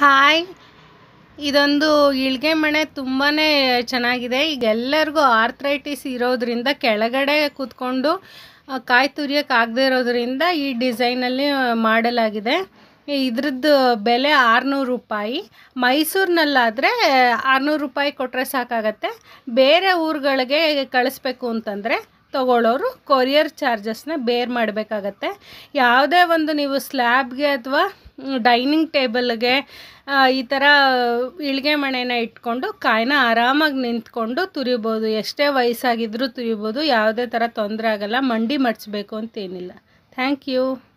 hi ಇದೊಂದು ಇಳಿಗೆ ಮಣೆ ತುಂಬಾ ಚೆನ್ನಾಗಿದೆ ಈಗ ಎಲ್ಲರಿಗೂ ಆರ್ಥ್ರೈಟಿಸ್ ಇರೋದರಿಂದ ಕೆಳಗಡೆ ಕೂತ್ಕೊಂಡು ಕಾಯಿ ತುರಿಯೋಕ್ಕಾಗದೇ ಇರೋದ್ರಿಂದ ಈ ಡಿಸೈನಲ್ಲಿ ಮಾಡಲಾಗಿದೆ ಇದ್ರದ್ದು ಬೆಲೆ ಆರುನೂರು ರೂಪಾಯಿ ಮೈಸೂರಿನಲ್ಲಾದರೆ ಆರುನೂರು ರೂಪಾಯಿ ಕೊಟ್ಟರೆ ಸಾಕಾಗತ್ತೆ ಬೇರೆ ಊರುಗಳಿಗೆ ಕಳಿಸ್ಬೇಕು ಅಂತಂದರೆ ತೊಗೊಳ್ಳೋರು ಕೊರಿಯರ್ ಚಾರ್ಜಸ್ನ ಬೇರ್ ಮಾಡಬೇಕಾಗತ್ತೆ ಯಾವುದೇ ಒಂದು ನೀವು ಸ್ಲ್ಯಾಬ್ಗೆ ಅಥವಾ ಡೈನಿಂಗ್ ಟೇಬಲ್ಗೆ ಈ ಥರ ಇಳಿಗೆ ಮಣೆನ ಇಟ್ಕೊಂಡು ಕಾಯಿನ ಆರಾಮಾಗಿ ನಿಂತ್ಕೊಂಡು ತುರಿಬೋದು ಎಷ್ಟೇ ವಯಸ್ಸಾಗಿದ್ದರೂ ತುರಿಬೋದು ಯಾವುದೇ ಥರ ತೊಂದರೆ ಆಗಲ್ಲ ಮಂಡಿ ಮಡಿಸ್ಬೇಕು ಅಂತೇನಿಲ್ಲ ಥ್ಯಾಂಕ್ ಯು